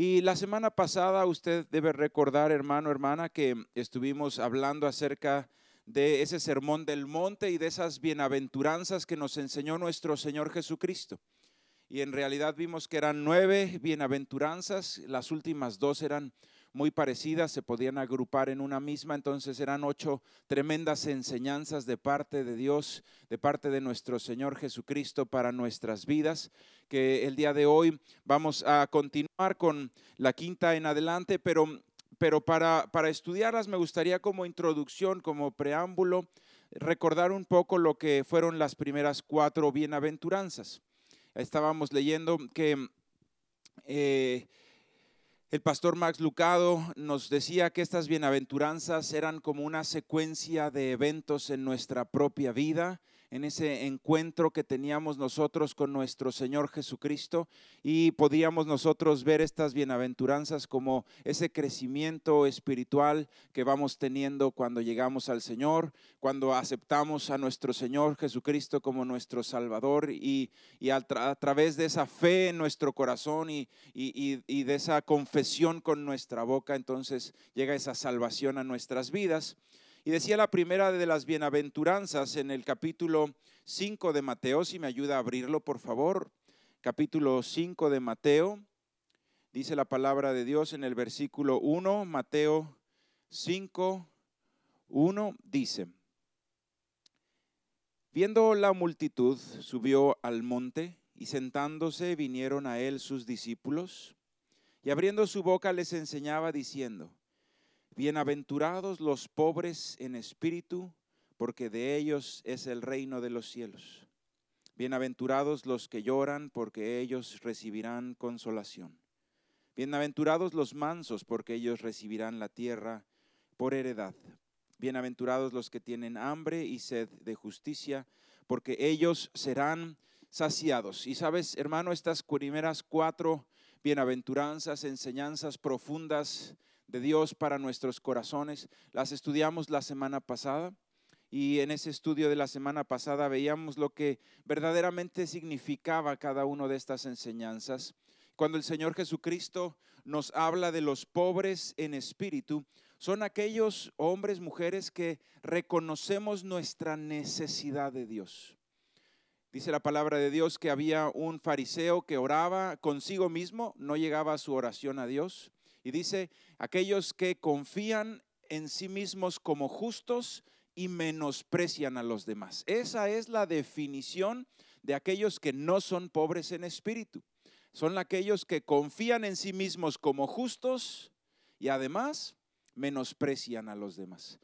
Y la semana pasada usted debe recordar, hermano, hermana, que estuvimos hablando acerca de ese sermón del monte y de esas bienaventuranzas que nos enseñó nuestro Señor Jesucristo. Y en realidad vimos que eran nueve bienaventuranzas, las últimas dos eran muy parecidas, se podían agrupar en una misma, entonces eran ocho tremendas enseñanzas de parte de Dios, de parte de nuestro Señor Jesucristo para nuestras vidas, que el día de hoy vamos a continuar con la quinta en adelante, pero, pero para, para estudiarlas me gustaría como introducción, como preámbulo, recordar un poco lo que fueron las primeras cuatro bienaventuranzas. Estábamos leyendo que... Eh, el pastor Max Lucado nos decía que estas bienaventuranzas eran como una secuencia de eventos en nuestra propia vida en ese encuentro que teníamos nosotros con nuestro Señor Jesucristo y podíamos nosotros ver estas bienaventuranzas como ese crecimiento espiritual que vamos teniendo cuando llegamos al Señor, cuando aceptamos a nuestro Señor Jesucristo como nuestro Salvador y, y a, través de esa fe en nuestro corazón y, y de esa confesión con nuestra boca, entonces llega esa salvación a nuestras vidas. Y decía la primera de las bienaventuranzas en el capítulo 5 de Mateo, si me ayuda a abrirlo, por favor. Capítulo 5 de Mateo, dice la palabra de Dios en el versículo 1, Mateo 5, 1 dice, viendo la multitud, subió al monte y sentándose vinieron a él sus discípulos y abriendo su boca les enseñaba diciendo, Bienaventurados los pobres en espíritu, porque de ellos es el reino de los cielos. Bienaventurados los que lloran, porque ellos recibirán consolación. Bienaventurados los mansos, porque ellos recibirán la tierra por heredad. Bienaventurados los que tienen hambre y sed de justicia, porque ellos serán saciados. Y sabes, hermano, estas primeras cuatro bienaventuranzas, enseñanzas profundas de Dios para nuestros corazones. Las estudiamos la semana pasada y en ese estudio de la semana pasada veíamos lo que verdaderamente significaba cada una de estas enseñanzas. Cuando el Señor Jesucristo nos habla de los pobres en espíritu, son aquellos hombres, mujeres que reconocemos nuestra necesidad de Dios. Dice la palabra de Dios que había un fariseo que oraba consigo mismo, no llegaba a su oración a Dios. Y dice, aquellos que confían en sí mismos como justos y menosprecian a los demás. Esa es la definición de aquellos que no son pobres en espíritu. Son aquellos que confían en sí mismos como justos y además menosprecian a los demás.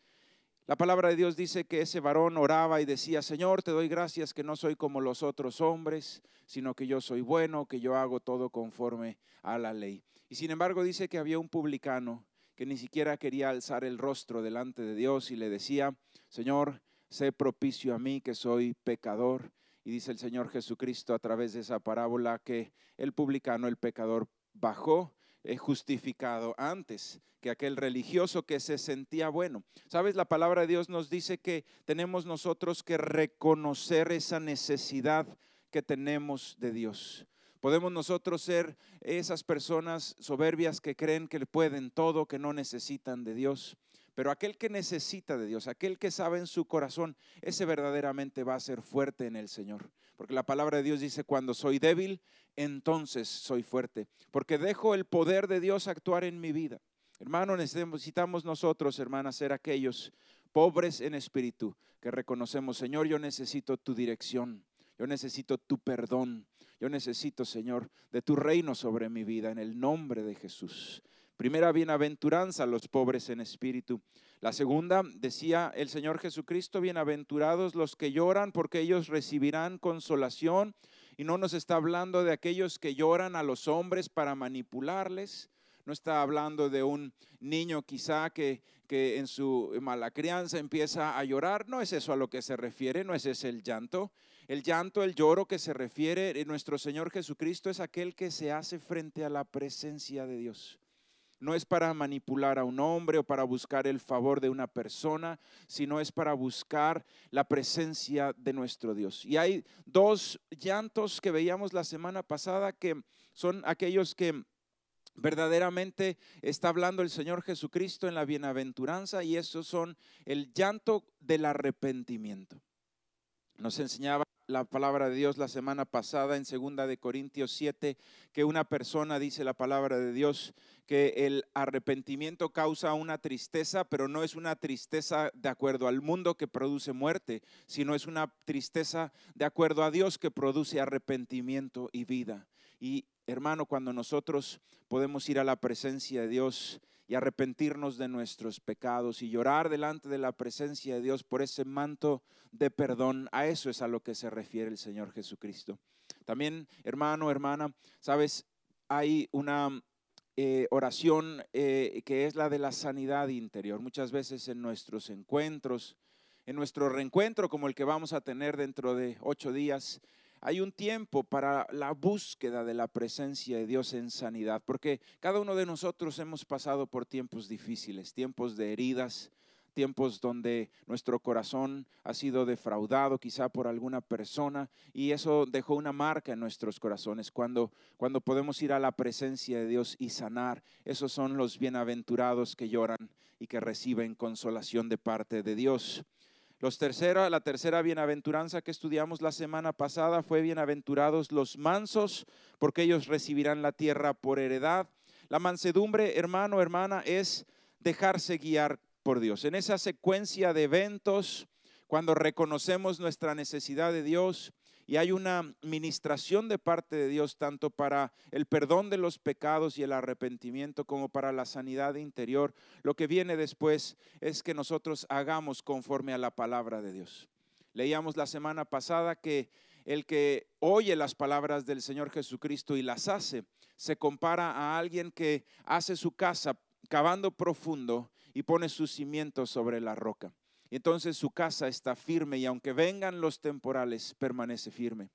La palabra de Dios dice que ese varón oraba y decía, Señor, te doy gracias que no soy como los otros hombres, sino que yo soy bueno, que yo hago todo conforme a la ley. Y sin embargo dice que había un publicano que ni siquiera quería alzar el rostro delante de Dios y le decía, Señor, sé propicio a mí que soy pecador. Y dice el Señor Jesucristo a través de esa parábola que el publicano, el pecador, bajó eh, justificado antes que aquel religioso que se sentía bueno. Sabes, la palabra de Dios nos dice que tenemos nosotros que reconocer esa necesidad que tenemos de Dios. Podemos nosotros ser esas personas soberbias que creen que pueden todo, que no necesitan de Dios. Pero aquel que necesita de Dios, aquel que sabe en su corazón, ese verdaderamente va a ser fuerte en el Señor. Porque la palabra de Dios dice, cuando soy débil, entonces soy fuerte, porque dejo el poder de Dios actuar en mi vida. Hermano, necesitamos nosotros, hermanas, ser aquellos pobres en espíritu que reconocemos, Señor, yo necesito tu dirección, yo necesito tu perdón, yo necesito, Señor, de tu reino sobre mi vida, en el nombre de Jesús. Primera bienaventuranza, los pobres en espíritu. La segunda, decía el Señor Jesucristo, bienaventurados los que lloran, porque ellos recibirán consolación. Y no nos está hablando de aquellos que lloran a los hombres para manipularles. No está hablando de un niño quizá que, que en su mala crianza empieza a llorar. No es eso a lo que se refiere, no es ese el llanto. El llanto, el lloro que se refiere en nuestro Señor Jesucristo es aquel que se hace frente a la presencia de Dios no es para manipular a un hombre o para buscar el favor de una persona, sino es para buscar la presencia de nuestro Dios. Y hay dos llantos que veíamos la semana pasada que son aquellos que verdaderamente está hablando el Señor Jesucristo en la bienaventuranza y esos son el llanto del arrepentimiento. Nos enseñaba la palabra de Dios la semana pasada en segunda de Corintios 7 que una persona dice la palabra de Dios que el arrepentimiento causa una tristeza, pero no es una tristeza de acuerdo al mundo que produce muerte, sino es una tristeza de acuerdo a Dios que produce arrepentimiento y vida. Y hermano, cuando nosotros podemos ir a la presencia de Dios y arrepentirnos de nuestros pecados y llorar delante de la presencia de Dios por ese manto de perdón. A eso es a lo que se refiere el Señor Jesucristo. También, hermano, hermana, sabes, hay una eh, oración eh, que es la de la sanidad interior. Muchas veces en nuestros encuentros, en nuestro reencuentro como el que vamos a tener dentro de ocho días, hay un tiempo para la búsqueda de la presencia de Dios en sanidad, porque cada uno de nosotros hemos pasado por tiempos difíciles, tiempos de heridas, tiempos donde nuestro corazón ha sido defraudado quizá por alguna persona y eso dejó una marca en nuestros corazones. Cuando, cuando podemos ir a la presencia de Dios y sanar, esos son los bienaventurados que lloran y que reciben consolación de parte de Dios. Los la tercera bienaventuranza que estudiamos la semana pasada fue bienaventurados los mansos, porque ellos recibirán la tierra por heredad. La mansedumbre, hermano, hermana, es dejarse guiar por Dios. En esa secuencia de eventos, cuando reconocemos nuestra necesidad de Dios, y hay una ministración de parte de Dios tanto para el perdón de los pecados y el arrepentimiento como para la sanidad interior. Lo que viene después es que nosotros hagamos conforme a la palabra de Dios. Leíamos la semana pasada que el que oye las palabras del Señor Jesucristo y las hace, se compara a alguien que hace su casa cavando profundo y pone sus cimientos sobre la roca entonces su casa está firme y aunque vengan los temporales, permanece firme.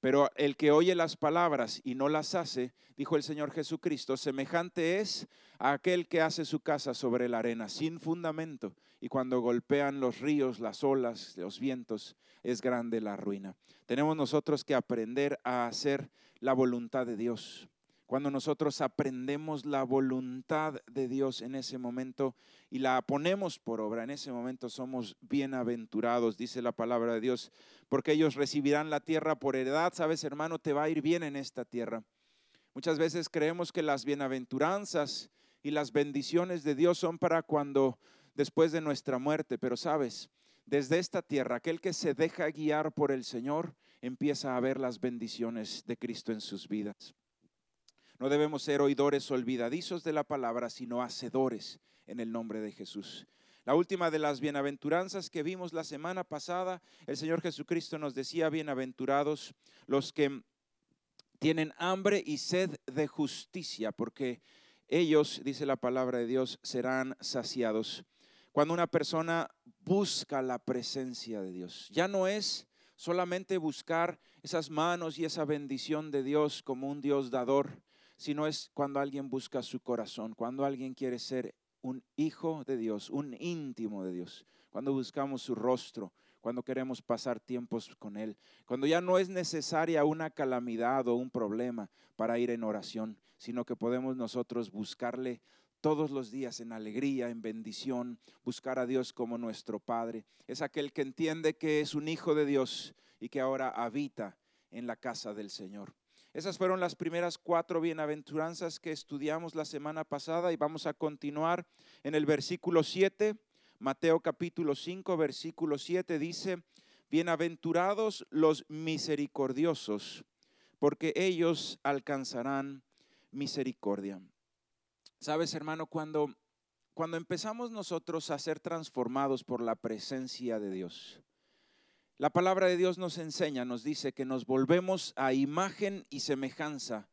Pero el que oye las palabras y no las hace, dijo el Señor Jesucristo, semejante es a aquel que hace su casa sobre la arena, sin fundamento, y cuando golpean los ríos, las olas, los vientos, es grande la ruina. Tenemos nosotros que aprender a hacer la voluntad de Dios cuando nosotros aprendemos la voluntad de Dios en ese momento y la ponemos por obra, en ese momento somos bienaventurados, dice la palabra de Dios, porque ellos recibirán la tierra por heredad. Sabes, hermano, te va a ir bien en esta tierra. Muchas veces creemos que las bienaventuranzas y las bendiciones de Dios son para cuando después de nuestra muerte, pero sabes, desde esta tierra, aquel que se deja guiar por el Señor empieza a ver las bendiciones de Cristo en sus vidas. No debemos ser oidores olvidadizos de la palabra, sino hacedores en el nombre de Jesús. La última de las bienaventuranzas que vimos la semana pasada, el Señor Jesucristo nos decía, bienaventurados los que tienen hambre y sed de justicia, porque ellos, dice la palabra de Dios, serán saciados. Cuando una persona busca la presencia de Dios, ya no es solamente buscar esas manos y esa bendición de Dios como un Dios dador, sino es cuando alguien busca su corazón, cuando alguien quiere ser un hijo de Dios, un íntimo de Dios, cuando buscamos su rostro, cuando queremos pasar tiempos con Él, cuando ya no es necesaria una calamidad o un problema para ir en oración, sino que podemos nosotros buscarle todos los días en alegría, en bendición, buscar a Dios como nuestro Padre. Es aquel que entiende que es un hijo de Dios y que ahora habita en la casa del Señor. Esas fueron las primeras cuatro bienaventuranzas que estudiamos la semana pasada y vamos a continuar en el versículo 7. Mateo capítulo 5, versículo 7 dice, Bienaventurados los misericordiosos, porque ellos alcanzarán misericordia. Sabes, hermano, cuando, cuando empezamos nosotros a ser transformados por la presencia de Dios, la palabra de Dios nos enseña, nos dice que nos volvemos a imagen y semejanza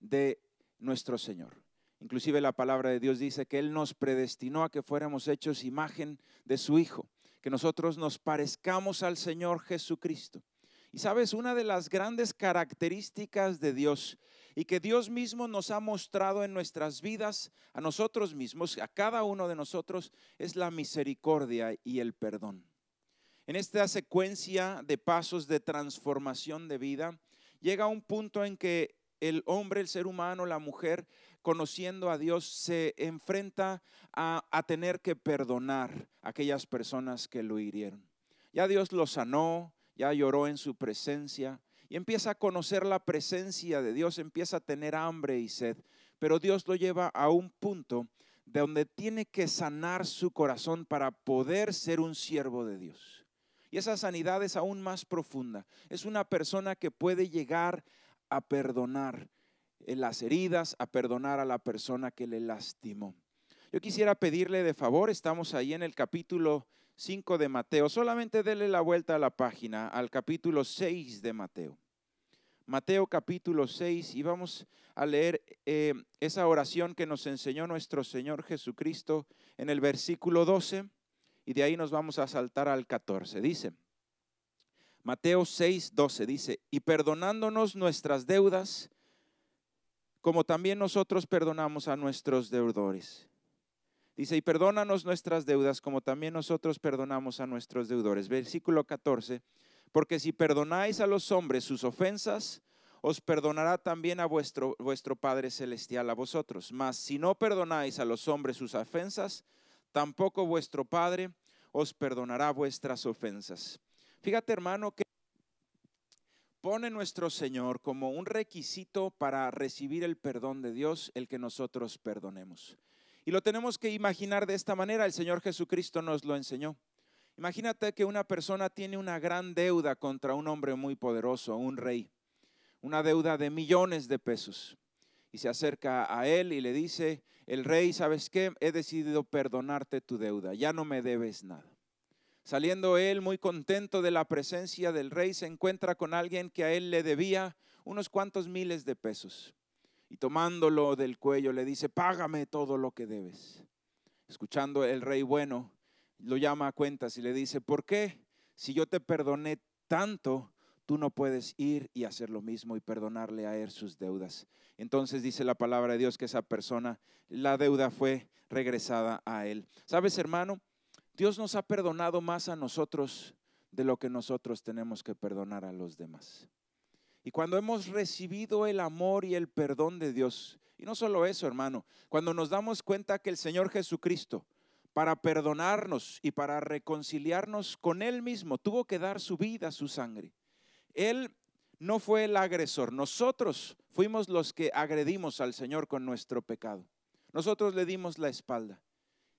de nuestro Señor. Inclusive la palabra de Dios dice que Él nos predestinó a que fuéramos hechos imagen de su Hijo, que nosotros nos parezcamos al Señor Jesucristo. Y sabes, una de las grandes características de Dios y que Dios mismo nos ha mostrado en nuestras vidas, a nosotros mismos, a cada uno de nosotros, es la misericordia y el perdón en esta secuencia de pasos de transformación de vida, llega un punto en que el hombre, el ser humano, la mujer, conociendo a Dios, se enfrenta a, a tener que perdonar a aquellas personas que lo hirieron. Ya Dios lo sanó, ya lloró en su presencia y empieza a conocer la presencia de Dios, empieza a tener hambre y sed, pero Dios lo lleva a un punto de donde tiene que sanar su corazón para poder ser un siervo de Dios. Y esa sanidad es aún más profunda. Es una persona que puede llegar a perdonar eh, las heridas, a perdonar a la persona que le lastimó. Yo quisiera pedirle de favor, estamos ahí en el capítulo 5 de Mateo, solamente dele la vuelta a la página, al capítulo 6 de Mateo. Mateo capítulo 6 y vamos a leer eh, esa oración que nos enseñó nuestro Señor Jesucristo en el versículo 12 y de ahí nos vamos a saltar al 14. Dice, Mateo 6, 12 dice, y perdonándonos nuestras deudas, como también nosotros perdonamos a nuestros deudores. Dice, y perdónanos nuestras deudas, como también nosotros perdonamos a nuestros deudores. Versículo 14, porque si perdonáis a los hombres sus ofensas, os perdonará también a vuestro, vuestro Padre Celestial a vosotros. Mas si no perdonáis a los hombres sus ofensas, tampoco vuestro Padre os perdonará vuestras ofensas. Fíjate hermano que pone nuestro Señor como un requisito para recibir el perdón de Dios el que nosotros perdonemos. Y lo tenemos que imaginar de esta manera, el Señor Jesucristo nos lo enseñó. Imagínate que una persona tiene una gran deuda contra un hombre muy poderoso, un rey, una deuda de millones de pesos y se acerca a él y le dice, el rey, ¿sabes qué? He decidido perdonarte tu deuda, ya no me debes nada. Saliendo él muy contento de la presencia del rey, se encuentra con alguien que a él le debía unos cuantos miles de pesos. Y tomándolo del cuello le dice, págame todo lo que debes. Escuchando el rey bueno, lo llama a cuentas y le dice, ¿por qué? Si yo te perdoné tanto, tú no puedes ir y hacer lo mismo y perdonarle a él sus deudas. Entonces dice la palabra de Dios que esa persona, la deuda fue regresada a él. ¿Sabes, hermano? Dios nos ha perdonado más a nosotros de lo que nosotros tenemos que perdonar a los demás. Y cuando hemos recibido el amor y el perdón de Dios, y no solo eso, hermano, cuando nos damos cuenta que el Señor Jesucristo, para perdonarnos y para reconciliarnos con Él mismo, tuvo que dar su vida, su sangre. Él no fue el agresor, nosotros fuimos los que agredimos al Señor con nuestro pecado. Nosotros le dimos la espalda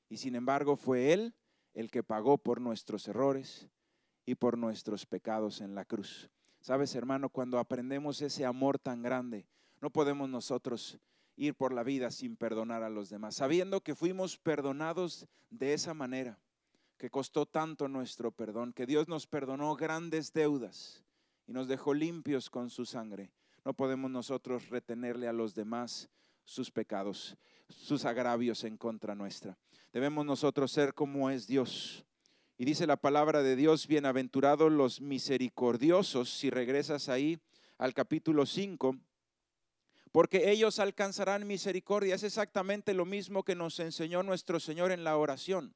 y sin embargo fue Él el que pagó por nuestros errores y por nuestros pecados en la cruz. Sabes, hermano, cuando aprendemos ese amor tan grande, no podemos nosotros ir por la vida sin perdonar a los demás, sabiendo que fuimos perdonados de esa manera, que costó tanto nuestro perdón, que Dios nos perdonó grandes deudas y nos dejó limpios con su sangre. No podemos nosotros retenerle a los demás sus pecados, sus agravios en contra nuestra. Debemos nosotros ser como es Dios. Y dice la palabra de Dios, bienaventurados los misericordiosos, si regresas ahí al capítulo 5, porque ellos alcanzarán misericordia. Es exactamente lo mismo que nos enseñó nuestro Señor en la oración.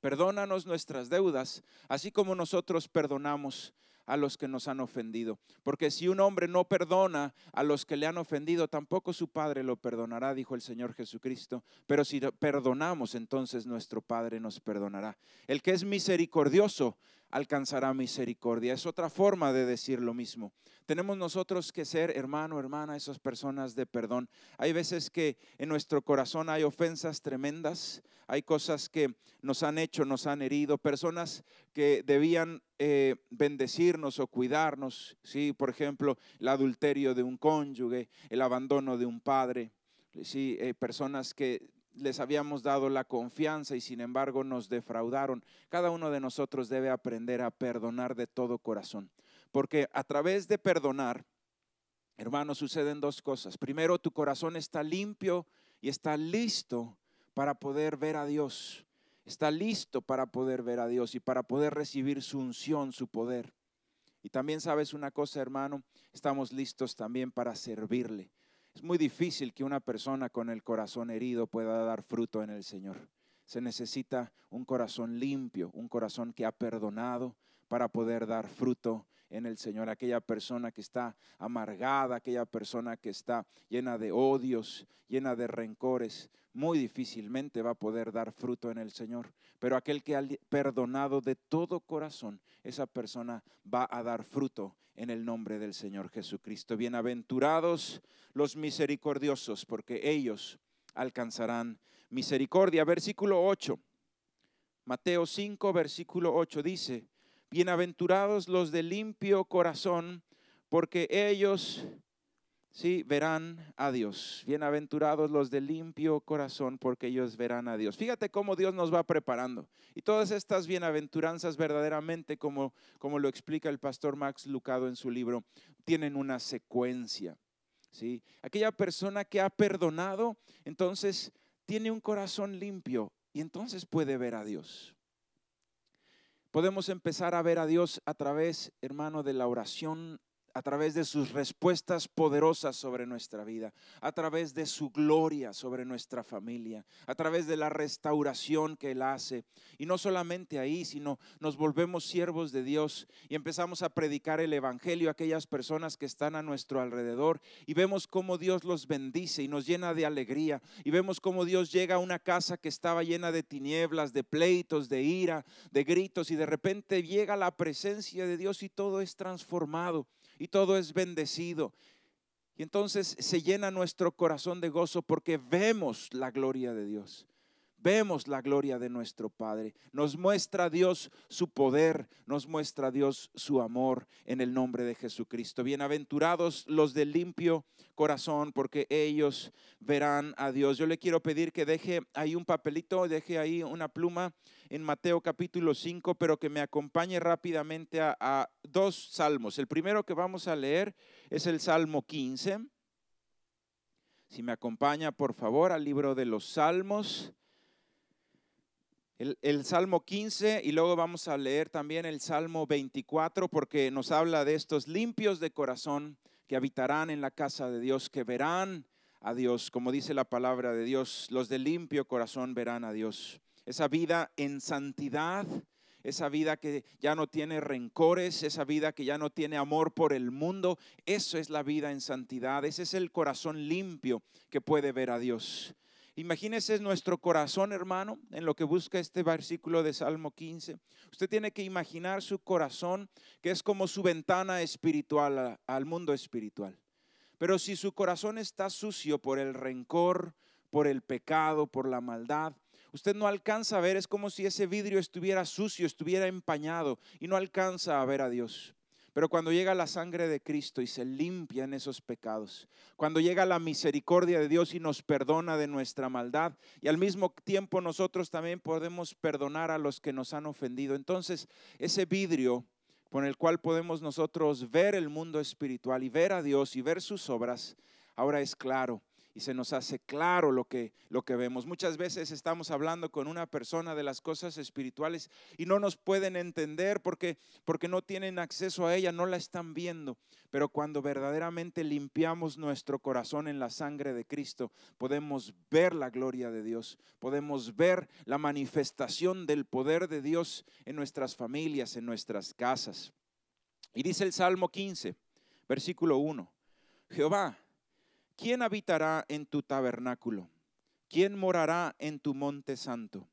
Perdónanos nuestras deudas, así como nosotros perdonamos a los que nos han ofendido. Porque si un hombre no perdona a los que le han ofendido, tampoco su Padre lo perdonará, dijo el Señor Jesucristo. Pero si perdonamos, entonces nuestro Padre nos perdonará. El que es misericordioso alcanzará misericordia. Es otra forma de decir lo mismo. Tenemos nosotros que ser hermano, hermana, esas personas de perdón. Hay veces que en nuestro corazón hay ofensas tremendas, hay cosas que nos han hecho, nos han herido, personas que debían eh, bendecirnos o cuidarnos, ¿sí? por ejemplo, el adulterio de un cónyuge, el abandono de un padre. Sí, eh, personas que les habíamos dado la confianza y sin embargo nos defraudaron. Cada uno de nosotros debe aprender a perdonar de todo corazón, porque a través de perdonar, hermano suceden dos cosas. Primero, tu corazón está limpio y está listo para poder ver a Dios. Está listo para poder ver a Dios y para poder recibir su unción, su poder. Y también sabes una cosa, hermano, estamos listos también para servirle. Es muy difícil que una persona con el corazón herido pueda dar fruto en el Señor. Se necesita un corazón limpio, un corazón que ha perdonado para poder dar fruto en el Señor. Aquella persona que está amargada, aquella persona que está llena de odios, llena de rencores, muy difícilmente va a poder dar fruto en el Señor. Pero aquel que ha perdonado de todo corazón, esa persona va a dar fruto en el nombre del Señor Jesucristo. Bienaventurados los misericordiosos, porque ellos alcanzarán misericordia. Versículo 8. Mateo 5, versículo 8 dice, Bienaventurados los de limpio corazón, porque ellos sí verán a Dios. Bienaventurados los de limpio corazón, porque ellos verán a Dios. Fíjate cómo Dios nos va preparando. Y todas estas bienaventuranzas verdaderamente, como, como lo explica el pastor Max Lucado en su libro, tienen una secuencia. ¿sí? Aquella persona que ha perdonado, entonces tiene un corazón limpio y entonces puede ver a Dios. Podemos empezar a ver a Dios a través, hermano, de la oración a través de sus respuestas poderosas sobre nuestra vida, a través de su gloria sobre nuestra familia, a través de la restauración que Él hace. Y no solamente ahí, sino nos volvemos siervos de Dios y empezamos a predicar el Evangelio a aquellas personas que están a nuestro alrededor y vemos cómo Dios los bendice y nos llena de alegría y vemos cómo Dios llega a una casa que estaba llena de tinieblas, de pleitos, de ira, de gritos y de repente llega la presencia de Dios y todo es transformado y todo es bendecido. Y entonces se llena nuestro corazón de gozo porque vemos la gloria de Dios vemos la gloria de nuestro Padre. Nos muestra Dios su poder, nos muestra Dios su amor en el nombre de Jesucristo. Bienaventurados los de limpio corazón, porque ellos verán a Dios. Yo le quiero pedir que deje ahí un papelito, deje ahí una pluma en Mateo capítulo 5, pero que me acompañe rápidamente a, dos salmos. El primero que vamos a leer es el Salmo 15. Si me acompaña, por favor, al libro de los Salmos, el, Salmo 15 y luego vamos a leer también el Salmo 24 porque nos habla de estos limpios de corazón que habitarán en la casa de Dios, que verán a Dios, como dice la palabra de Dios, los de limpio corazón verán a Dios. Esa vida en santidad, esa vida que ya no tiene rencores, esa vida que ya no tiene amor por el mundo, eso es la vida en santidad, ese es el corazón limpio que puede ver a Dios. Imagínese nuestro corazón, hermano, en lo que busca este versículo de Salmo 15. Usted tiene que imaginar su corazón, que es como su ventana espiritual al mundo espiritual. Pero si su corazón está sucio por el rencor, por el pecado, por la maldad, usted no alcanza a ver, es como si ese vidrio estuviera sucio, estuviera empañado y no alcanza a ver a Dios. Pero cuando llega la sangre de Cristo y se limpia en esos pecados, cuando llega la misericordia de Dios y nos perdona de nuestra maldad, y al mismo tiempo nosotros también podemos perdonar a los que nos han ofendido, entonces ese vidrio con el cual podemos nosotros ver el mundo espiritual y ver a Dios y ver sus obras, ahora es claro y se nos hace claro lo que, lo que vemos. Muchas veces estamos hablando con una persona de las cosas espirituales y no nos pueden entender porque, porque no tienen acceso a ella, no la están viendo. Pero cuando verdaderamente limpiamos nuestro corazón en la sangre de Cristo, podemos ver la gloria de Dios, podemos ver la manifestación del poder de Dios en nuestras familias, en nuestras casas. Y dice el Salmo 15, versículo 1, Jehová, ¿Quién habitará en tu tabernáculo? ¿Quién morará en tu monte santo?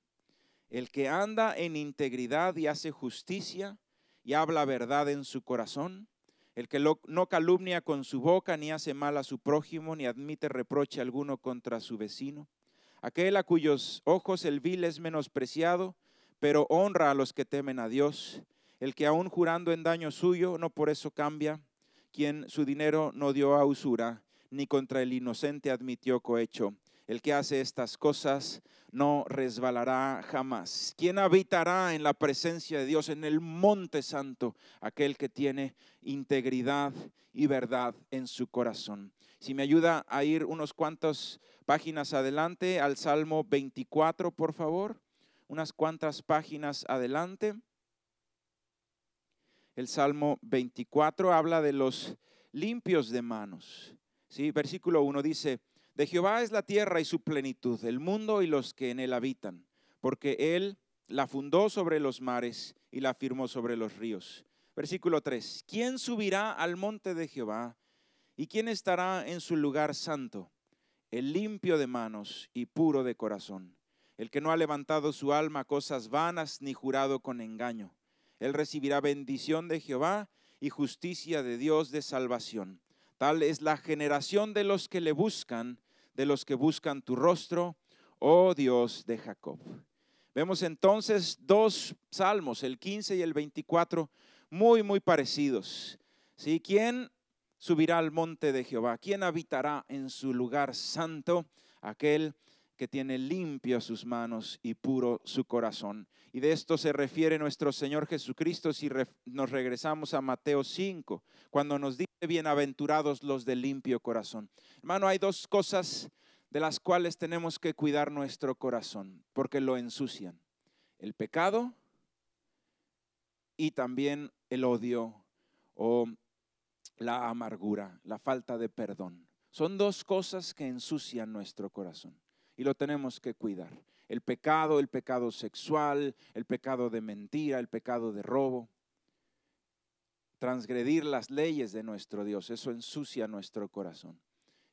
El que anda en integridad y hace justicia y habla verdad en su corazón, el que no calumnia con su boca, ni hace mal a su prójimo, ni admite reproche alguno contra su vecino, aquel a cuyos ojos el vil es menospreciado, pero honra a los que temen a Dios, el que aún jurando en daño suyo, no por eso cambia, quien su dinero no dio a usura, ni contra el inocente admitió cohecho. El que hace estas cosas no resbalará jamás. ¿Quién habitará en la presencia de Dios en el monte santo? Aquel que tiene integridad y verdad en su corazón. Si me ayuda a ir unos cuantas páginas adelante al Salmo 24, por favor. Unas cuantas páginas adelante. El Salmo 24 habla de los limpios de manos. Sí, versículo 1 dice, de Jehová es la tierra y su plenitud, el mundo y los que en él habitan, porque él la fundó sobre los mares y la firmó sobre los ríos. Versículo 3, ¿quién subirá al monte de Jehová y quién estará en su lugar santo? El limpio de manos y puro de corazón, el que no ha levantado su alma cosas vanas ni jurado con engaño. Él recibirá bendición de Jehová y justicia de Dios de salvación. Tal es la generación de los que le buscan, de los que buscan tu rostro, oh Dios de Jacob. Vemos entonces dos salmos, el 15 y el 24, muy, muy parecidos. ¿Sí? ¿Quién subirá al monte de Jehová? ¿Quién habitará en su lugar santo? Aquel que tiene limpio sus manos y puro su corazón. Y de esto se refiere nuestro Señor Jesucristo si nos regresamos a Mateo 5, cuando nos dice, bienaventurados los de limpio corazón. Hermano, hay dos cosas de las cuales tenemos que cuidar nuestro corazón, porque lo ensucian. El pecado y también el odio o la amargura, la falta de perdón. Son dos cosas que ensucian nuestro corazón y lo tenemos que cuidar. El pecado, el pecado sexual, el pecado de mentira, el pecado de robo. Transgredir las leyes de nuestro Dios, eso ensucia nuestro corazón.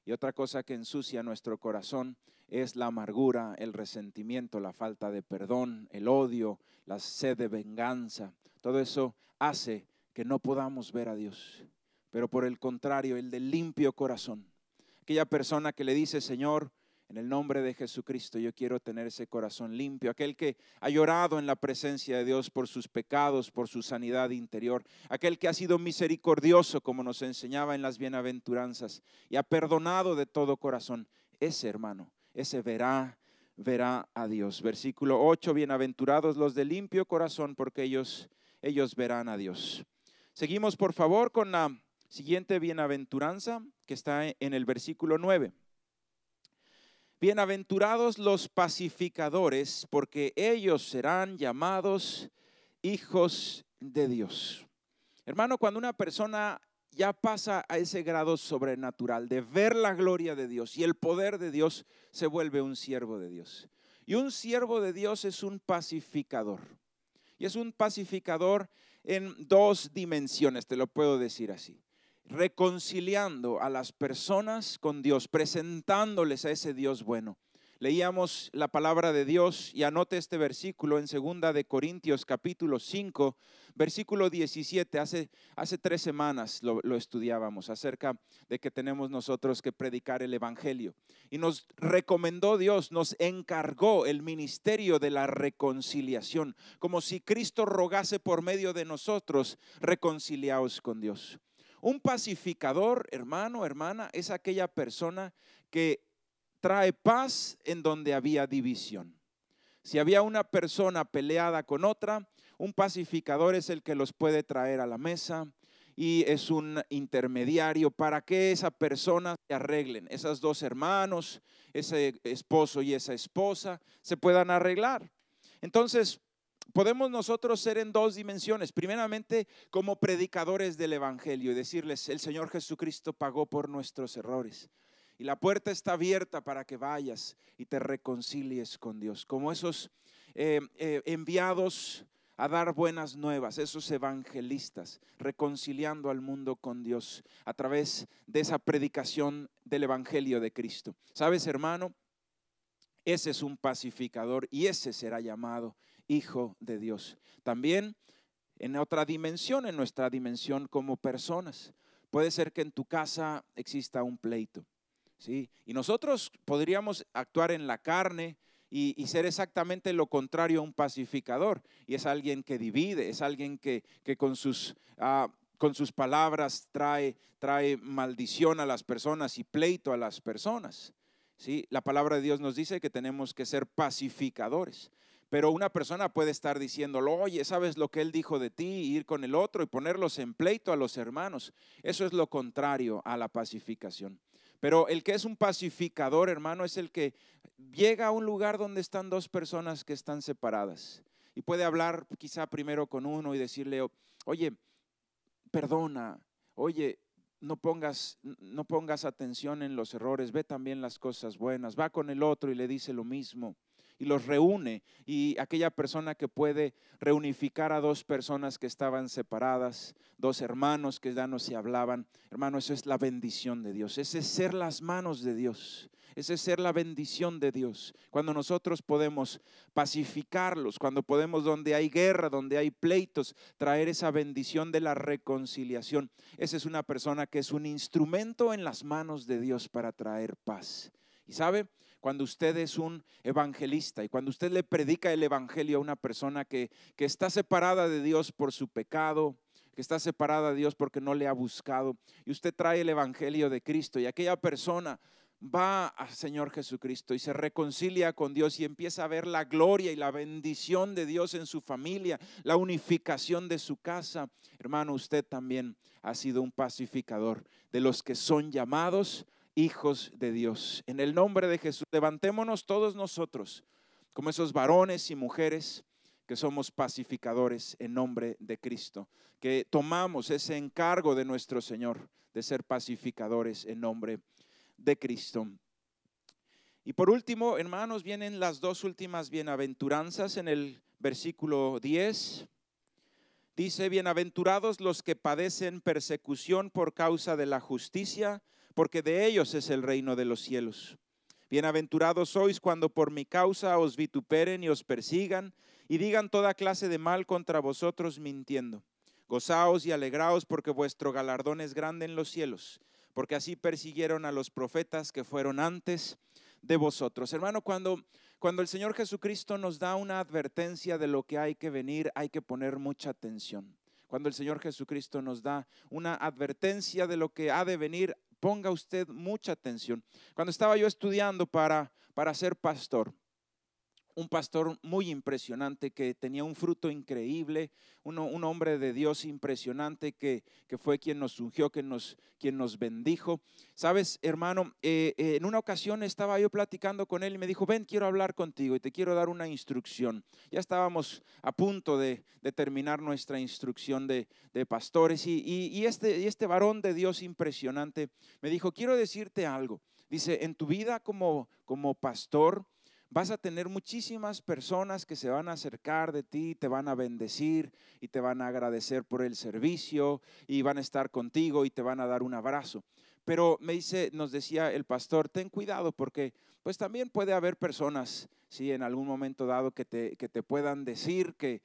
Y otra cosa que ensucia nuestro corazón es la amargura, el resentimiento, la falta de perdón, el odio, la sed de venganza. Todo eso hace que no podamos ver a Dios. Pero por el contrario, el de limpio corazón, aquella persona que le dice, Señor, en el nombre de Jesucristo yo quiero tener ese corazón limpio, aquel que ha llorado en la presencia de Dios por sus pecados, por su sanidad interior, aquel que ha sido misericordioso como nos enseñaba en las bienaventuranzas y ha perdonado de todo corazón. Ese hermano, ese verá, verá a Dios. Versículo 8, bienaventurados los de limpio corazón porque ellos, ellos verán a Dios. Seguimos por favor con la siguiente bienaventuranza que está en el versículo 9. Bienaventurados los pacificadores, porque ellos serán llamados hijos de Dios. Hermano, cuando una persona ya pasa a ese grado sobrenatural de ver la gloria de Dios y el poder de Dios, se vuelve un siervo de Dios. Y un siervo de Dios es un pacificador. Y es un pacificador en dos dimensiones, te lo puedo decir así reconciliando a las personas con Dios, presentándoles a ese Dios bueno. Leíamos la palabra de Dios y anote este versículo en segunda de Corintios capítulo 5, versículo 17. Hace, hace tres semanas lo estudiábamos acerca de que tenemos nosotros que predicar el Evangelio. Y nos recomendó Dios, nos encargó el ministerio de la reconciliación, como si Cristo rogase por medio de nosotros, reconciliaos con Dios. Un pacificador, hermano, hermana, es aquella persona que trae paz en donde había división. Si había una persona peleada con otra, un pacificador es el que los puede traer a la mesa y es un intermediario para que esa persona se arreglen. Esas dos hermanos, ese esposo y esa esposa, se puedan arreglar. Entonces, podemos nosotros ser en dos dimensiones. Primeramente, como predicadores del Evangelio y decirles, el Señor Jesucristo pagó por nuestros errores. Y la puerta está abierta para que vayas y te reconcilies con Dios. Como esos eh, eh, enviados a dar buenas nuevas, esos evangelistas, reconciliando al mundo con Dios a través de esa predicación del Evangelio de Cristo. ¿Sabes, hermano? Ese es un pacificador y ese será llamado hijo de Dios. También en otra dimensión, en nuestra dimensión como personas. Puede ser que en tu casa exista un pleito. ¿sí? Y nosotros podríamos actuar en la carne, y, ser exactamente lo contrario a un pacificador. Y es alguien que divide, es alguien que, con, sus, ah, con sus palabras trae, trae maldición a las personas y pleito a las personas. ¿Sí? La palabra de Dios nos dice que tenemos que ser pacificadores. Pero una persona puede estar diciéndolo, oye, ¿sabes lo que él dijo de ti? ir con el otro y ponerlos en pleito a los hermanos. Eso es lo contrario a la pacificación. Pero el que es un pacificador, hermano, es el que llega a un lugar donde están dos personas que están separadas. Y puede hablar quizá primero con uno y decirle, oye, perdona, oye, no pongas, no pongas atención en los errores, ve también las cosas buenas. Va con el otro y le dice lo mismo y los reúne. Y aquella persona que puede reunificar a dos personas que estaban separadas, dos hermanos que ya no se hablaban. Hermano, eso es la bendición de Dios. Ese es ser las manos de Dios. Ese es ser la bendición de Dios. Cuando nosotros podemos pacificarlos, cuando podemos donde hay guerra, donde hay pleitos, traer esa bendición de la reconciliación. Esa es una persona que es un instrumento en las manos de Dios para traer paz. Y sabe, cuando usted es un evangelista y cuando usted le predica el evangelio a una persona que, está separada de Dios por su pecado, que está separada de Dios porque no le ha buscado, y usted trae el evangelio de Cristo y aquella persona va al Señor Jesucristo y se reconcilia con Dios y empieza a ver la gloria y la bendición de Dios en su familia, la unificación de su casa. Hermano, usted también ha sido un pacificador de los que son llamados hijos de Dios. En el nombre de Jesús, levantémonos todos nosotros como esos varones y mujeres que somos pacificadores en nombre de Cristo, que tomamos ese encargo de nuestro Señor de ser pacificadores en nombre de Cristo. Y por último, hermanos, vienen las dos últimas bienaventuranzas en el versículo 10. Dice, bienaventurados los que padecen persecución por causa de la justicia, porque de ellos es el reino de los cielos. Bienaventurados sois cuando por mi causa os vituperen y os persigan y digan toda clase de mal contra vosotros mintiendo. Gozaos y alegraos porque vuestro galardón es grande en los cielos, porque así persiguieron a los profetas que fueron antes de vosotros. Hermano, cuando, cuando el Señor Jesucristo nos da una advertencia de lo que hay que venir, hay que poner mucha atención. Cuando el Señor Jesucristo nos da una advertencia de lo que ha de venir, Ponga usted mucha atención. Cuando estaba yo estudiando para, para ser pastor, un pastor muy impresionante que tenía un fruto increíble, un hombre de Dios impresionante que, que, fue quien nos ungió, quien nos, quien nos bendijo. Sabes, hermano, eh, eh, en una ocasión estaba yo platicando con él y me dijo, ven, quiero hablar contigo y te quiero dar una instrucción. Ya estábamos a punto de, terminar nuestra instrucción de, pastores y, este, y este varón de Dios impresionante me dijo, quiero decirte algo. Dice, en tu vida como, como pastor, vas a tener muchísimas personas que se van a acercar de ti, te van a bendecir y te van a agradecer por el servicio y van a estar contigo y te van a dar un abrazo. Pero me dice, nos decía el pastor, ten cuidado porque pues también puede haber personas, si ¿sí? en algún momento dado que te, que te puedan decir que,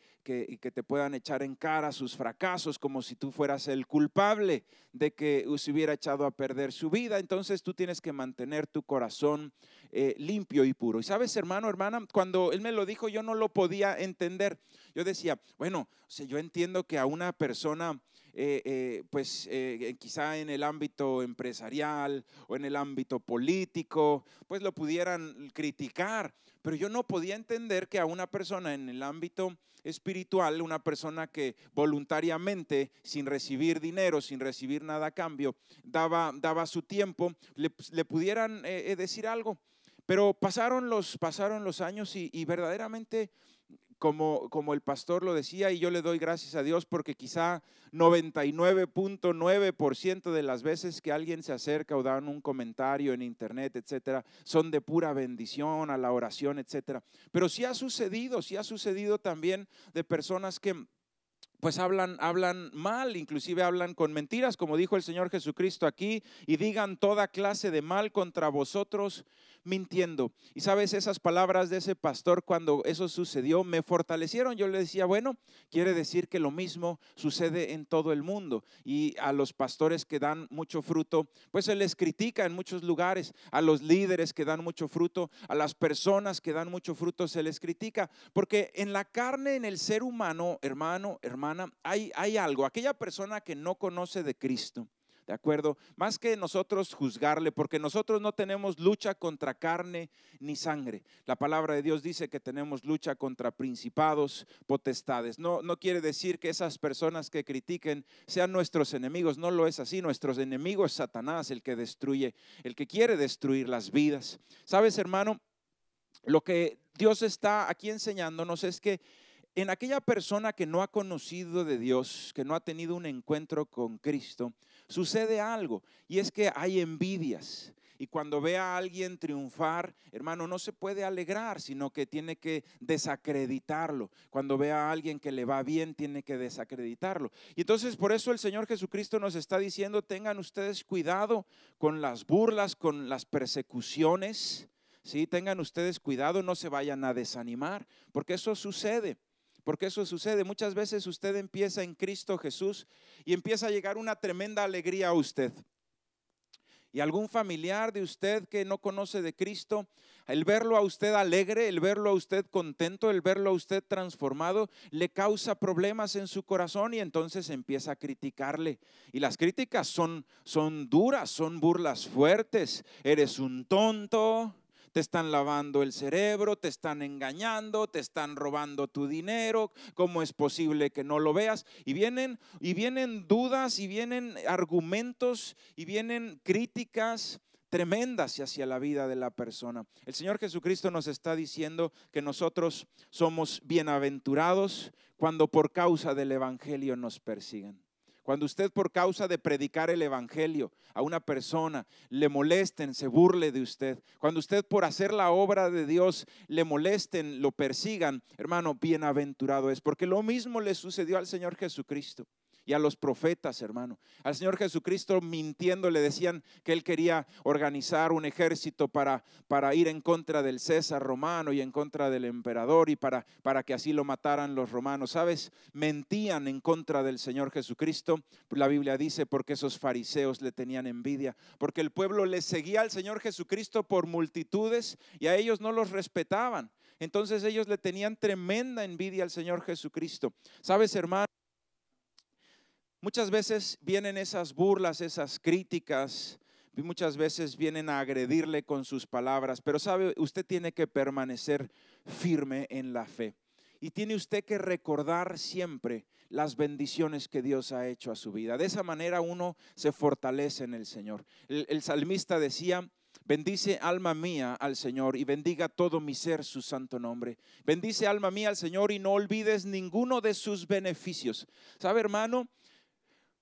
y que te puedan echar en cara sus fracasos como si tú fueras el culpable de que se hubiera echado a perder su vida. Entonces tú tienes que mantener tu corazón eh, limpio y puro. Y sabes, hermano, hermana, cuando él me lo dijo yo no lo podía entender. Yo decía, bueno, o yo entiendo que a una persona eh, eh, pues eh, quizá en el ámbito empresarial o en el ámbito político, pues lo pudieran criticar. Pero yo no podía entender que a una persona en el ámbito espiritual, una persona que voluntariamente, sin recibir dinero, sin recibir nada a cambio, daba, daba su tiempo, le, pues, pudieran decir algo. Pero pasaron los, pasaron los años y, y verdaderamente como, como el pastor lo decía, y yo le doy gracias a Dios porque quizá 99.9% de las veces que alguien se acerca o dan un comentario en internet, etcétera, son de pura bendición a la oración, etcétera. Pero sí ha sucedido, sí ha sucedido también de personas que pues hablan, hablan mal, inclusive hablan con mentiras, como dijo el Señor Jesucristo aquí, y digan toda clase de mal contra vosotros mintiendo. Y sabes, esas palabras de ese pastor cuando eso sucedió me fortalecieron. Yo le decía, bueno, quiere decir que lo mismo sucede en todo el mundo. Y a los pastores que dan mucho fruto, pues se les critica en muchos lugares, a los líderes que dan mucho fruto, a las personas que dan mucho fruto se les critica, porque en la carne, en el ser humano, hermano, hermano, hay, algo. Aquella persona que no conoce de Cristo, ¿de acuerdo? Más que nosotros juzgarle, porque nosotros no tenemos lucha contra carne ni sangre. La palabra de Dios dice que tenemos lucha contra principados, potestades. No, no quiere decir que esas personas que critiquen sean nuestros enemigos, no lo es así. Nuestros enemigos es Satanás, el que destruye, el que quiere destruir las vidas. ¿Sabes, hermano? Lo que Dios está aquí enseñándonos es que en aquella persona que no ha conocido de Dios, que no ha tenido un encuentro con Cristo, sucede algo y es que hay envidias. Y cuando ve a alguien triunfar, hermano, no se puede alegrar, sino que tiene que desacreditarlo. Cuando ve a alguien que le va bien, tiene que desacreditarlo. Y entonces por eso el Señor Jesucristo nos está diciendo, tengan ustedes cuidado con las burlas, con las persecuciones. ¿sí? Tengan ustedes cuidado, no se vayan a desanimar, porque eso sucede. Porque eso sucede. Muchas veces usted empieza en Cristo Jesús y empieza a llegar una tremenda alegría a usted. Y algún familiar de usted que no conoce de Cristo, el verlo a usted alegre, el verlo a usted contento, el verlo a usted transformado, le causa problemas en su corazón y entonces empieza a criticarle. Y las críticas son, son duras, son burlas fuertes. Eres un tonto, te están lavando el cerebro, te están engañando, te están robando tu dinero, ¿cómo es posible que no lo veas? Y vienen y vienen dudas y vienen argumentos y vienen críticas tremendas hacia la vida de la persona. El Señor Jesucristo nos está diciendo que nosotros somos bienaventurados cuando por causa del evangelio nos persiguen. Cuando usted por causa de predicar el Evangelio a una persona le molesten, se burle de usted. Cuando usted por hacer la obra de Dios le molesten, lo persigan, hermano, bienaventurado es. Porque lo mismo le sucedió al Señor Jesucristo y a los profetas, hermano. Al Señor Jesucristo mintiendo le decían que él quería organizar un ejército para, para ir en contra del César romano y en contra del emperador y para, para que así lo mataran los romanos. ¿Sabes? Mentían en contra del Señor Jesucristo. La Biblia dice porque esos fariseos le tenían envidia, porque el pueblo le seguía al Señor Jesucristo por multitudes y a ellos no los respetaban. Entonces ellos le tenían tremenda envidia al Señor Jesucristo. ¿Sabes, hermano? Muchas veces vienen esas burlas, esas críticas, muchas veces vienen a agredirle con sus palabras, pero sabe, usted tiene que permanecer firme en la fe. Y tiene usted que recordar siempre las bendiciones que Dios ha hecho a su vida. De esa manera uno se fortalece en el Señor. El, salmista decía, bendice alma mía al Señor y bendiga todo mi ser su santo nombre. Bendice alma mía al Señor y no olvides ninguno de sus beneficios. ¿Sabe hermano?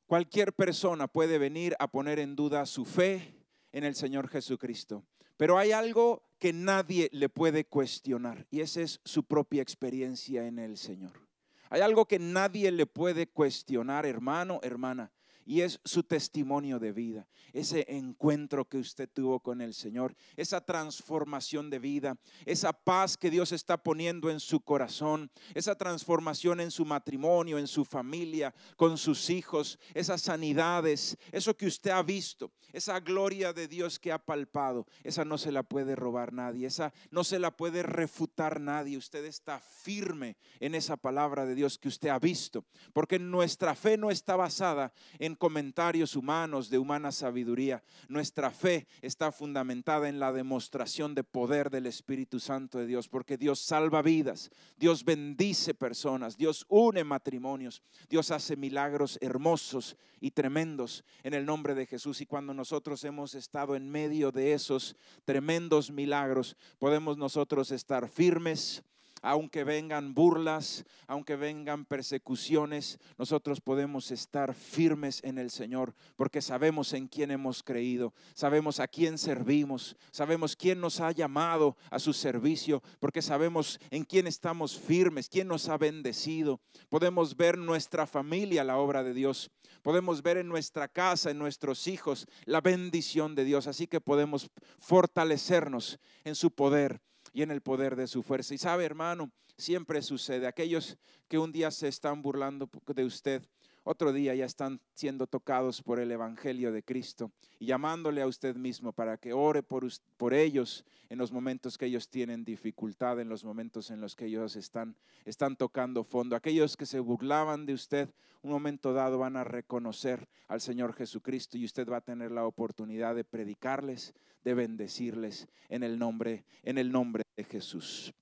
Cualquier persona puede venir a poner en duda su fe en el Señor Jesucristo. Pero hay algo que nadie le puede cuestionar y esa es su propia experiencia en el Señor. Hay algo que nadie le puede cuestionar, hermano, hermana, y es su testimonio de vida, ese encuentro que usted tuvo con el Señor, esa transformación de vida, esa paz que Dios está poniendo en su corazón, esa transformación en su matrimonio, en su familia, con sus hijos, esas sanidades, eso que usted ha visto, esa gloria de Dios que ha palpado, esa no se la puede robar nadie, esa no se la puede refutar nadie, usted está firme en esa palabra de Dios que usted ha visto, porque nuestra fe no está basada en comentarios humanos de humana sabiduría. Nuestra fe está fundamentada en la demostración de poder del Espíritu Santo de Dios, porque Dios salva vidas, Dios bendice personas, Dios une matrimonios, Dios hace milagros hermosos y tremendos en el nombre de Jesús. Y cuando nosotros hemos estado en medio de esos tremendos milagros, podemos nosotros estar firmes aunque vengan burlas, aunque vengan persecuciones, nosotros podemos estar firmes en el Señor, porque sabemos en quién hemos creído, sabemos a quién servimos, sabemos quién nos ha llamado a su servicio, porque sabemos en quién estamos firmes, quién nos ha bendecido. Podemos ver nuestra familia la obra de Dios, podemos ver en nuestra casa, en nuestros hijos, la bendición de Dios, así que podemos fortalecernos en su poder y en el poder de su fuerza. Y sabe, hermano, siempre sucede. Aquellos que un día se están burlando de usted, otro día ya están siendo tocados por el Evangelio de Cristo y llamándole a usted mismo para que ore por, ellos en los momentos que ellos tienen dificultad, en los momentos en los que ellos están, están tocando fondo. Aquellos que se burlaban de usted, un momento dado van a reconocer al Señor Jesucristo y usted va a tener la oportunidad de predicarles, de bendecirles en el nombre, en el nombre de Jesús.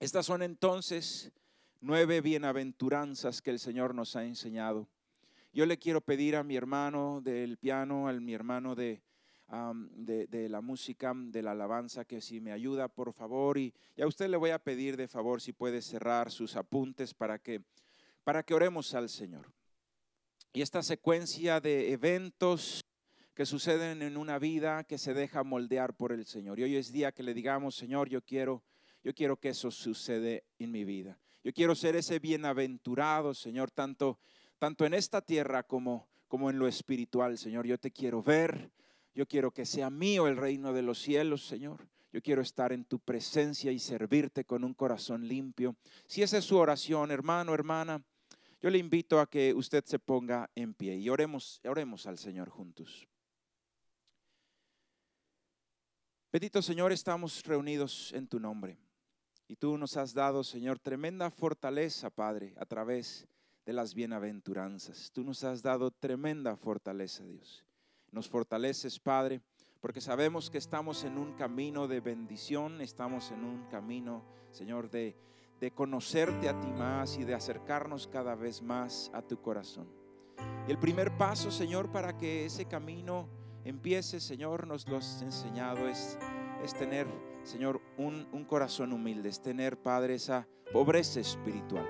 Estas son entonces nueve bienaventuranzas que el Señor nos ha enseñado. Yo le quiero pedir a mi hermano del piano, a mi hermano de, de, la música, de la alabanza, que si me ayuda, por favor, y, a usted le voy a pedir de favor si puede cerrar sus apuntes para que, para que oremos al Señor. Y esta secuencia de eventos que suceden en una vida que se deja moldear por el Señor. Y hoy es día que le digamos, Señor, yo quiero, yo quiero que eso sucede en mi vida. Yo quiero ser ese bienaventurado, Señor, tanto, tanto en esta tierra como, como en lo espiritual, Señor. Yo te quiero ver. Yo quiero que sea mío el reino de los cielos, Señor. Yo quiero estar en tu presencia y servirte con un corazón limpio. Si esa es su oración, hermano, hermana, yo le invito a que usted se ponga en pie y oremos, oremos al Señor juntos. Bendito Señor, estamos reunidos en tu nombre. Y tú nos has dado, Señor, tremenda fortaleza, Padre, a través de las bienaventuranzas. Tú nos has dado tremenda fortaleza, Dios. Nos fortaleces, Padre, porque sabemos que estamos en un camino de bendición, estamos en un camino, Señor, de, de conocerte a ti más y de acercarnos cada vez más a tu corazón. Y el primer paso, Señor, para que ese camino empiece, Señor, nos lo has enseñado, es, es tener, Señor, un, corazón humilde, es tener, Padre, esa pobreza espiritual.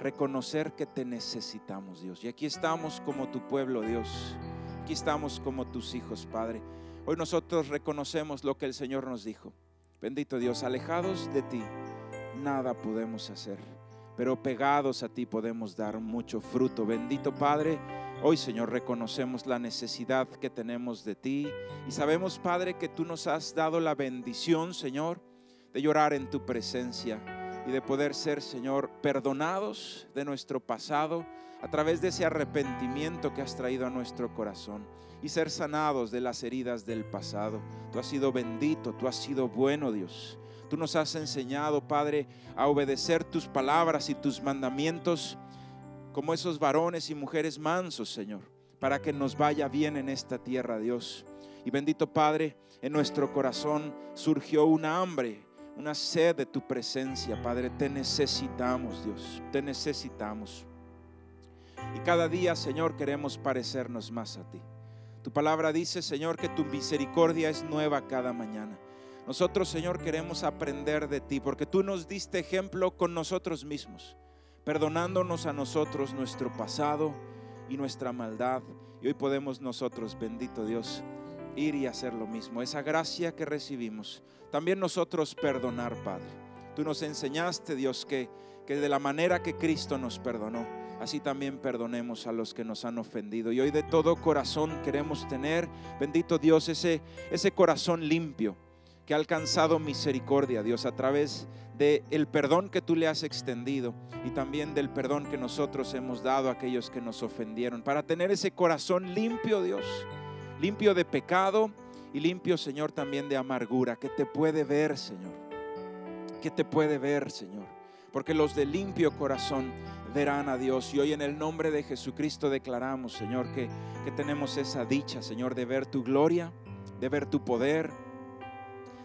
Reconocer que te necesitamos, Dios. Y aquí estamos como tu pueblo, Dios. Aquí estamos como tus hijos, Padre. Hoy nosotros reconocemos lo que el Señor nos dijo. Bendito Dios, alejados de ti, nada podemos hacer, pero pegados a ti podemos dar mucho fruto. Bendito Padre, hoy Señor reconocemos la necesidad que tenemos de ti y sabemos, Padre, que tú nos has dado la bendición, Señor de llorar en tu presencia y de poder ser, Señor, perdonados de nuestro pasado a través de ese arrepentimiento que has traído a nuestro corazón y ser sanados de las heridas del pasado. Tú has sido bendito, tú has sido bueno, Dios. Tú nos has enseñado, Padre, a obedecer tus palabras y tus mandamientos como esos varones y mujeres mansos, Señor, para que nos vaya bien en esta tierra, Dios. Y bendito Padre, en nuestro corazón surgió una hambre una sed de tu presencia, Padre. Te necesitamos, Dios, te necesitamos. Y cada día, Señor, queremos parecernos más a ti. Tu palabra dice, Señor, que tu misericordia es nueva cada mañana. Nosotros, Señor, queremos aprender de ti, porque tú nos diste ejemplo con nosotros mismos, perdonándonos a nosotros nuestro pasado y nuestra maldad. Y hoy podemos nosotros, bendito Dios, ir y hacer lo mismo. Esa gracia que recibimos. También nosotros perdonar, Padre. Tú nos enseñaste, Dios, que, que de la manera que Cristo nos perdonó, así también perdonemos a los que nos han ofendido. Y hoy de todo corazón queremos tener, bendito Dios, ese, ese corazón limpio que ha alcanzado misericordia, Dios, a través del el perdón que tú le has extendido y también del perdón que nosotros hemos dado a aquellos que nos ofendieron, para tener ese corazón limpio, Dios limpio de pecado y limpio, Señor, también de amargura, que te puede ver, Señor, que te puede ver, Señor, porque los de limpio corazón verán a Dios. Y hoy en el nombre de Jesucristo declaramos, Señor, que, que tenemos esa dicha, Señor, de ver tu gloria, de ver tu poder,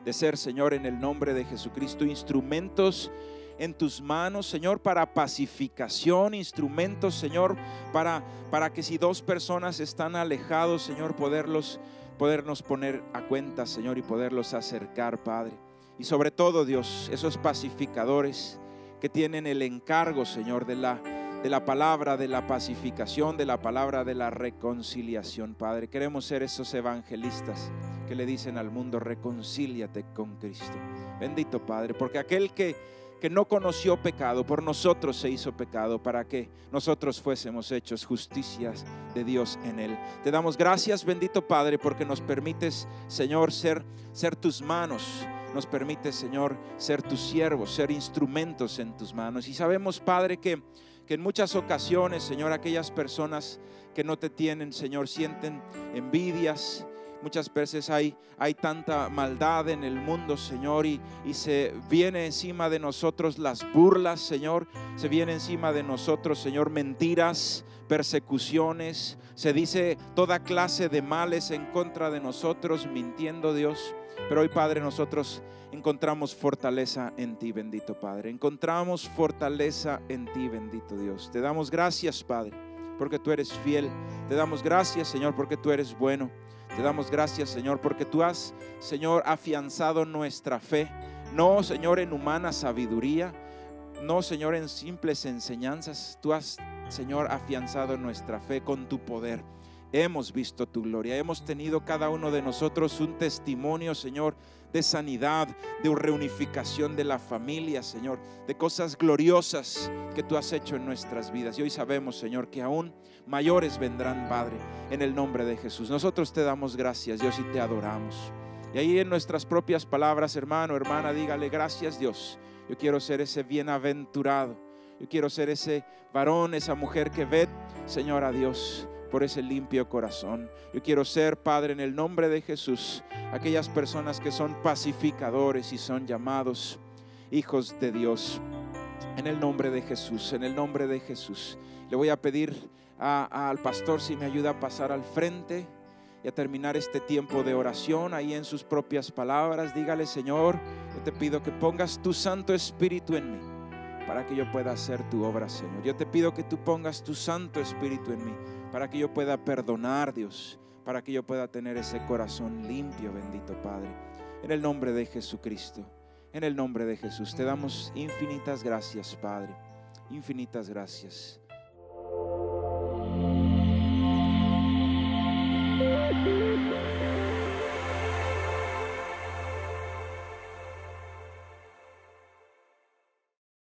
de ser, Señor, en el nombre de Jesucristo, instrumentos en tus manos, Señor, para pacificación, instrumentos, Señor, para, para que si dos personas están alejados, Señor, poderlos, podernos poner a cuenta, Señor, y poderlos acercar, Padre. Y sobre todo, Dios, esos pacificadores que tienen el encargo, Señor, de la de la palabra de la pacificación, de la palabra de la reconciliación, Padre. Queremos ser esos evangelistas que le dicen al mundo, reconcíliate con Cristo. Bendito Padre, porque aquel que que no conoció pecado, por nosotros se hizo pecado para que nosotros fuésemos hechos justicias de Dios en él. Te damos gracias, bendito Padre, porque nos permites, Señor, ser, ser tus manos. Nos permites, Señor, ser tus siervos, ser instrumentos en tus manos. Y sabemos, Padre, que, que en muchas ocasiones, Señor, aquellas personas que no te tienen, Señor, sienten envidias, Muchas veces hay, hay tanta maldad en el mundo, Señor, y, y se viene encima de nosotros las burlas, Señor. Se viene encima de nosotros, Señor, mentiras, persecuciones. Se dice toda clase de males en contra de nosotros, mintiendo Dios. Pero hoy, Padre, nosotros encontramos fortaleza en ti, bendito Padre. Encontramos fortaleza en ti, bendito Dios. Te damos gracias, Padre, porque tú eres fiel. Te damos gracias, Señor, porque tú eres bueno. Te damos gracias, Señor, porque tú has, Señor, afianzado nuestra fe. No, Señor, en humana sabiduría. No, Señor, en simples enseñanzas. Tú has, Señor, afianzado nuestra fe con tu poder hemos visto tu gloria. Hemos tenido cada uno de nosotros un testimonio, Señor, de sanidad, de reunificación de la familia, Señor, de cosas gloriosas que tú has hecho en nuestras vidas. Y hoy sabemos, Señor, que aún mayores vendrán, Padre, en el nombre de Jesús. Nosotros te damos gracias, Dios, y te adoramos. Y ahí en nuestras propias palabras, hermano, hermana, dígale gracias, Dios. Yo quiero ser ese bienaventurado. Yo quiero ser ese varón, esa mujer que ve, Señor, a Dios por ese limpio corazón. Yo quiero ser, Padre, en el nombre de Jesús, aquellas personas que son pacificadores y son llamados hijos de Dios. En el nombre de Jesús, en el nombre de Jesús. Le voy a pedir al pastor si me ayuda a pasar al frente y a terminar este tiempo de oración ahí en sus propias palabras. Dígale, Señor, yo te pido que pongas tu Santo Espíritu en mí para que yo pueda hacer tu obra, Señor. Yo te pido que tú pongas tu Santo Espíritu en mí para que yo pueda perdonar, Dios, para que yo pueda tener ese corazón limpio, bendito Padre. En el nombre de Jesucristo, en el nombre de Jesús, te damos infinitas gracias, Padre, infinitas gracias.